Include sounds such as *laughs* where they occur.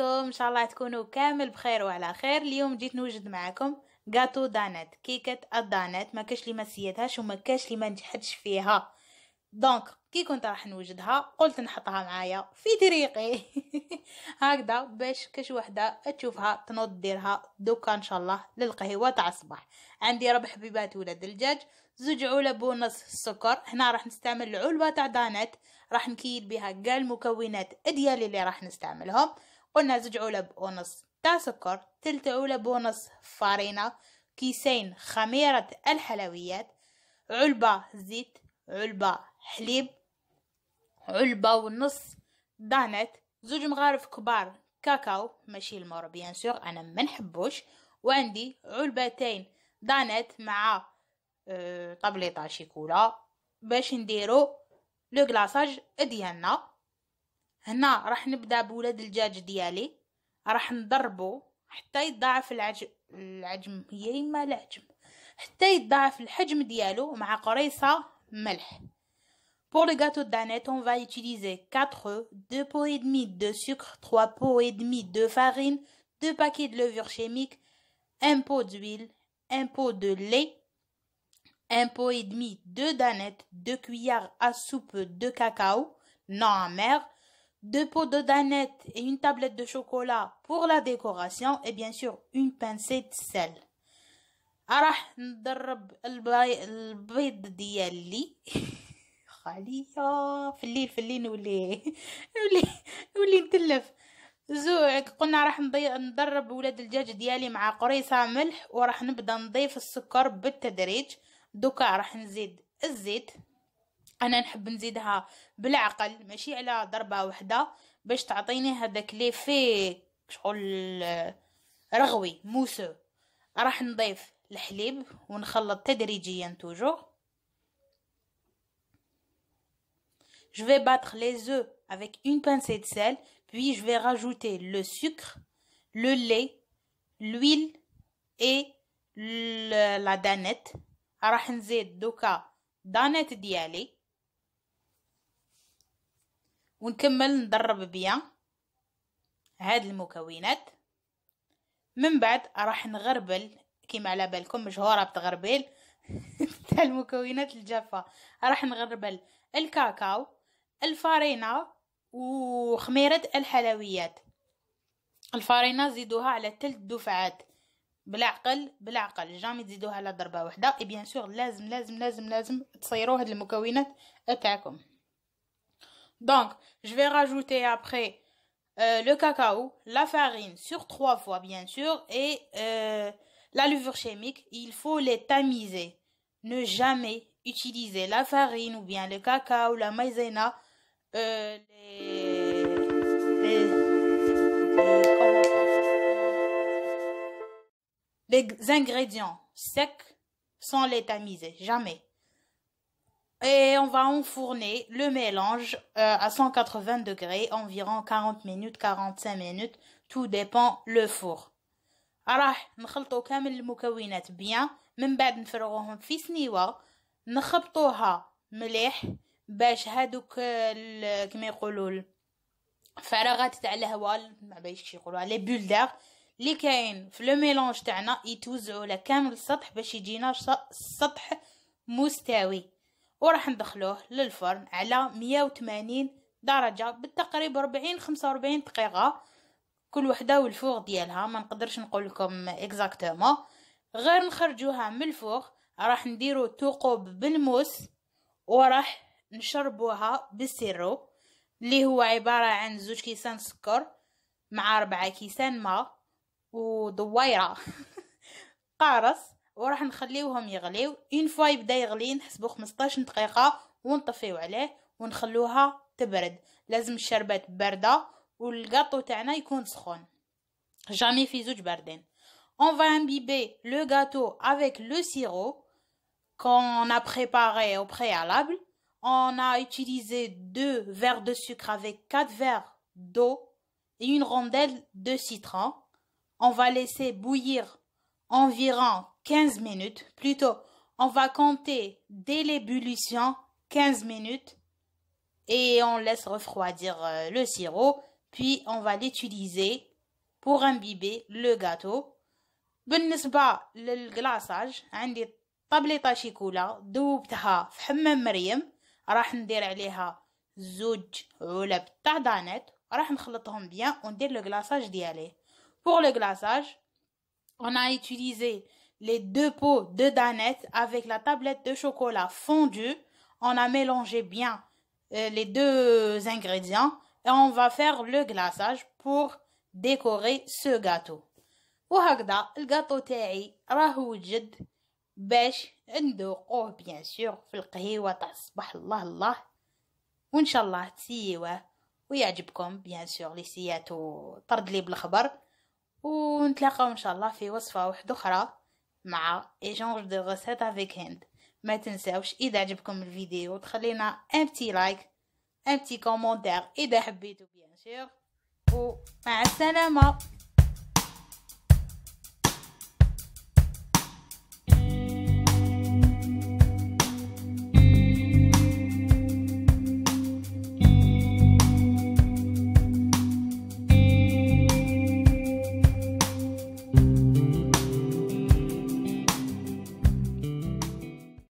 عليكم ان شاء الله تكونوا كامل بخير وعلى خير اليوم جيت نوجد معكم جاتو دانات كيكه الدانات ما كاش لي ما سيتهاش وما كاش لي ما نجحتش فيها دونك كي كنت راح نوجدها قلت نحطها معايا في طريقي *laughs* هكذا باش كاش وحده تشوفها تنوض ديرها دوكا ان شاء الله للقهوه تاع الصباح عندي ربع حبيبات ولاد الدجاج زوج علب ونص السكر هنا راح نستعمل العلبه تاع دانات راح نكيل بها كاع المكونات ديالي اللي راح نستعملهم قلنا زوج علب ونص تاع سكر تلت علب ونص فارينة كيسين خميرة الحلويات علبة زيت علبة حليب علبة ونص دانت زوج مغارف كبار كاكاو ماشي المر بيان سور انا ما نحبوش وعندي علبتين دانت مع آه، طبليطه شيكولا باش نديرو لو كلاصاج ديالنا هنا راح نبدا بولاد الدجاج ديالي راح نضربو حتى يتضاعف العجم العجم هي اما العجم حتى يتضاعف الحجم ديالو مع قريصه ملح Pour le gâteau de danette, on va utiliser 4 œufs, 2 pots et demi de sucre, 3 pots et demi de farine, 2 paquets de levure chimique, 1 pot d'huile, 1 pot de lait, 1 pot et demi de danette, 2 cuillères à soupe de cacao non amer, deux pots de danette et une tablette de chocolat pour la décoration et bien sûr une pincée de sel راح نضرب البي... البيض ديالي خالية في الليل في الليل نولي نولي نولي نتلف زو قلنا راح ندرب ولاد الدجاج ديالي مع قريصة ملح وراح نبدا نضيف السكر بالتدريج دوكا راح نزيد الزيت انا نحب نزيدها بالعقل ماشي على ضربه واحده باش تعطيني هذاك لي في شغل آه، رغوي موسو راح نضيف الحليب ونخلط تدريجيا توجو Je vais battre les œufs avec une pincée de sel, puis je vais rajouter le sucre, le lait, l'huile et la danette. راح نزيد دوكا دانيت ديالي ونكمل ندرب بيا هاد المكونات من بعد راح نغربل كيما على بالكم مشهوره بتغربيل *laughs* تاع المكونات الجافه راح نغربل الكاكاو الفارينه وخميره الحلويات الفارينه زيدوها على ثلاث دفعات بالعقل بالعقل جامي تزيدوها على ضربه واحده بيان سور لازم لازم لازم لازم تصيروا هاد المكونات تاعكم Donc, je vais rajouter après euh, le cacao, la farine sur trois fois bien sûr et euh, la levure chimique. Il faut les tamiser. Ne jamais utiliser la farine ou bien le cacao, la maïzena, euh, les, les ingrédients secs sans les tamiser. Jamais. Et on va enfourner le mélange euh, à 180 degrés, environ 40 minutes, 45 minutes, tout dépend le four. راح نخلطو كامل المكونات بيان من بعد نفرغوهم في سنيوه نخبطوها مليح باش هادوك كما يقولوا الفراغات تاع الهواء ما بايش يقولوا لي بولدار اللي كاين في لو ميلونج تاعنا يتوزعوا على كامل السطح باش يجينا سطح مستوي وراح ندخلوه للفرن على 180 درجة بالتقريب 40 45 دقيقة كل وحدة والفوق ديالها ما نقدرش نقول لكم اكزاكتومون غير نخرجوها من الفوق راح نديرو ثقوب بالموس وراح نشربوها بالسيرو اللي هو عبارة عن زوج كيسان سكر مع ربعة كيسان ماء ودويرة *laughs* قارص وراح نخليوهم يغليو اون فوا يبدا يغلي نحسبو 15 دقيقه ونطفيو عليه ونخلوها تبرد لازم الشربات بارده والكاطو تاعنا يكون سخون جامي في زوج باردين on va imbiber le gâteau avec le sirop qu'on a préparé au préalable on a utilisé deux verres de sucre avec quatre verres d'eau et une rondelle de citron on va laisser bouillir environ 15 minutes. Plutôt, on va compter dès l'ébullition 15 minutes et on laisse refroidir euh, le sirop. Puis, on va l'utiliser pour imbiber le gâteau. بالنسبة للكلاصاج عندي طبليطة شيكولا ذوبتها في حمام مريم راح ندير عليها زوج علب تاع دانيت راح نخلطهم بيان وندير لو كلاصاج ديالي pour le glaçage on a utilisé les deux pots de danette avec la tablette de chocolat fondue. On a mélangé bien les deux ingrédients et on va faire le glaçage pour décorer ce gâteau. وهكذا الجاتو تاعي راه وجد باش نذوقوه بيان سور في القهيوه تاع الصباح الله الله وان شاء الله تسيوه ويعجبكم بيان سور لي سياتو طرد لي بالخبر ونتلاقاو ان شاء الله في وصفه واحده اخرى مع ايجونج دو غوسيت افيك هند ما تنساوش اذا عجبكم الفيديو تخلينا ان بتي لايك ان بتي كومونتير اذا حبيتو بيان سور ومع السلامه